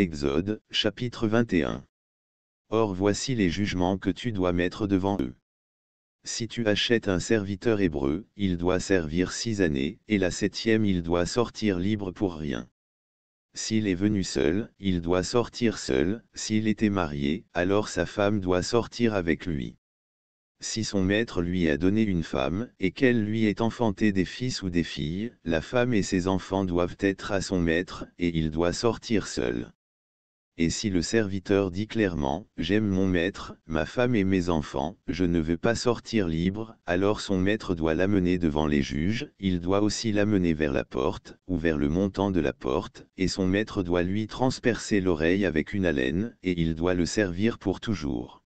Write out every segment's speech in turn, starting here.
Exode, chapitre 21. Or voici les jugements que tu dois mettre devant eux. Si tu achètes un serviteur hébreu, il doit servir six années, et la septième il doit sortir libre pour rien. S'il est venu seul, il doit sortir seul, s'il était marié, alors sa femme doit sortir avec lui. Si son maître lui a donné une femme, et qu'elle lui ait enfanté des fils ou des filles, la femme et ses enfants doivent être à son maître, et il doit sortir seul et si le serviteur dit clairement, j'aime mon maître, ma femme et mes enfants, je ne veux pas sortir libre, alors son maître doit l'amener devant les juges, il doit aussi l'amener vers la porte, ou vers le montant de la porte, et son maître doit lui transpercer l'oreille avec une haleine, et il doit le servir pour toujours.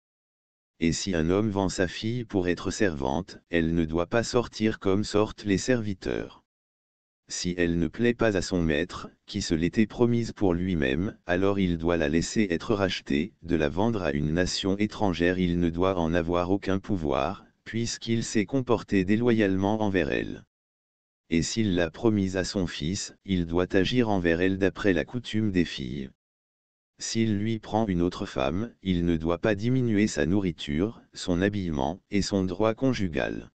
Et si un homme vend sa fille pour être servante, elle ne doit pas sortir comme sortent les serviteurs si elle ne plaît pas à son maître, qui se l'était promise pour lui-même, alors il doit la laisser être rachetée, de la vendre à une nation étrangère il ne doit en avoir aucun pouvoir, puisqu'il s'est comporté déloyalement envers elle. Et s'il l'a promise à son fils, il doit agir envers elle d'après la coutume des filles. S'il lui prend une autre femme, il ne doit pas diminuer sa nourriture, son habillement, et son droit conjugal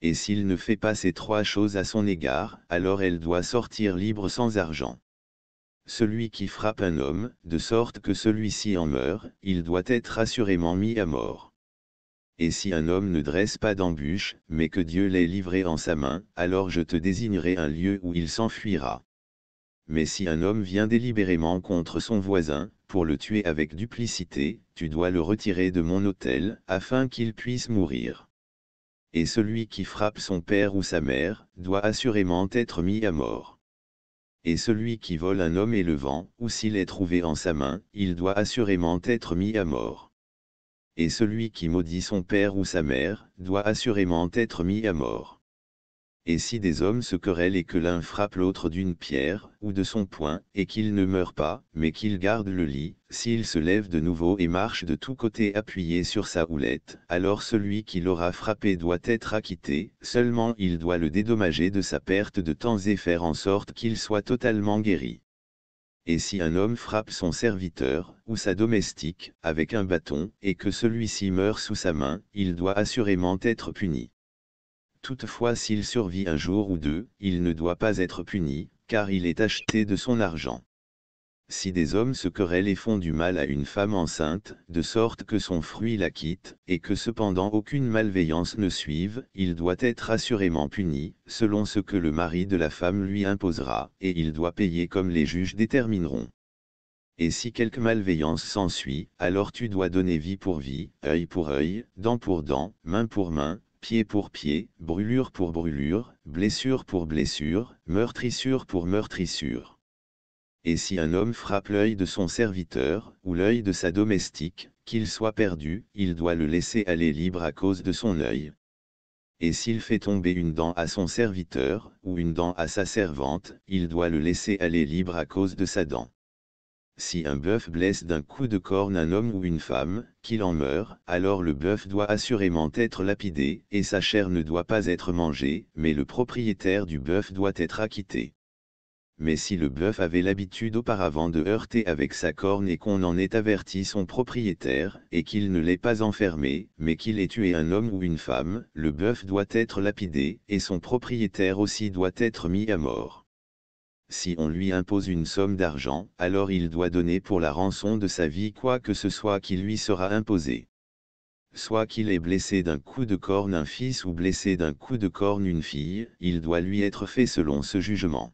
et s'il ne fait pas ces trois choses à son égard, alors elle doit sortir libre sans argent. Celui qui frappe un homme, de sorte que celui-ci en meurt, il doit être assurément mis à mort. Et si un homme ne dresse pas d'embûche, mais que Dieu l'ait livré en sa main, alors je te désignerai un lieu où il s'enfuira. Mais si un homme vient délibérément contre son voisin, pour le tuer avec duplicité, tu dois le retirer de mon hôtel afin qu'il puisse mourir et celui qui frappe son père ou sa mère, doit assurément être mis à mort. Et celui qui vole un homme élevant, ou s'il est trouvé en sa main, il doit assurément être mis à mort. Et celui qui maudit son père ou sa mère, doit assurément être mis à mort et si des hommes se querellent et que l'un frappe l'autre d'une pierre ou de son poing, et qu'il ne meurt pas, mais qu'il garde le lit, s'il se lève de nouveau et marche de tous côtés appuyé sur sa houlette, alors celui qui l'aura frappé doit être acquitté, seulement il doit le dédommager de sa perte de temps et faire en sorte qu'il soit totalement guéri. Et si un homme frappe son serviteur, ou sa domestique, avec un bâton, et que celui-ci meurt sous sa main, il doit assurément être puni. Toutefois s'il survit un jour ou deux, il ne doit pas être puni, car il est acheté de son argent. Si des hommes se querellent et font du mal à une femme enceinte, de sorte que son fruit la quitte, et que cependant aucune malveillance ne suive, il doit être assurément puni, selon ce que le mari de la femme lui imposera, et il doit payer comme les juges détermineront. Et si quelque malveillance s'ensuit, alors tu dois donner vie pour vie, œil pour œil, dent pour dent, main pour main, pied pour pied, brûlure pour brûlure, blessure pour blessure, meurtrissure pour meurtrissure. Et si un homme frappe l'œil de son serviteur, ou l'œil de sa domestique, qu'il soit perdu, il doit le laisser aller libre à cause de son œil. Et s'il fait tomber une dent à son serviteur, ou une dent à sa servante, il doit le laisser aller libre à cause de sa dent. Si un bœuf blesse d'un coup de corne un homme ou une femme, qu'il en meure, alors le bœuf doit assurément être lapidé, et sa chair ne doit pas être mangée, mais le propriétaire du bœuf doit être acquitté. Mais si le bœuf avait l'habitude auparavant de heurter avec sa corne et qu'on en ait averti son propriétaire, et qu'il ne l'ait pas enfermé, mais qu'il ait tué un homme ou une femme, le bœuf doit être lapidé, et son propriétaire aussi doit être mis à mort si on lui impose une somme d'argent, alors il doit donner pour la rançon de sa vie quoi que ce soit qui lui sera imposé. Soit qu'il ait blessé d'un coup de corne un fils ou blessé d'un coup de corne une fille, il doit lui être fait selon ce jugement.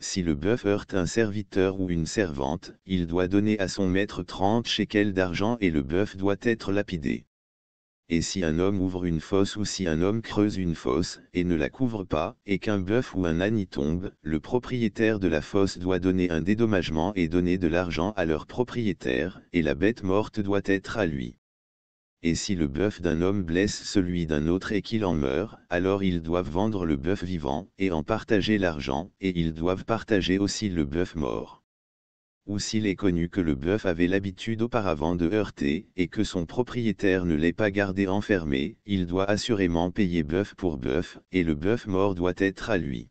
Si le bœuf heurte un serviteur ou une servante, il doit donner à son maître trente shekels d'argent et le bœuf doit être lapidé et si un homme ouvre une fosse ou si un homme creuse une fosse et ne la couvre pas, et qu'un bœuf ou un âne y tombe, le propriétaire de la fosse doit donner un dédommagement et donner de l'argent à leur propriétaire, et la bête morte doit être à lui. Et si le bœuf d'un homme blesse celui d'un autre et qu'il en meurt, alors ils doivent vendre le bœuf vivant, et en partager l'argent, et ils doivent partager aussi le bœuf mort ou s'il est connu que le bœuf avait l'habitude auparavant de heurter et que son propriétaire ne l'ait pas gardé enfermé, il doit assurément payer bœuf pour bœuf, et le bœuf mort doit être à lui.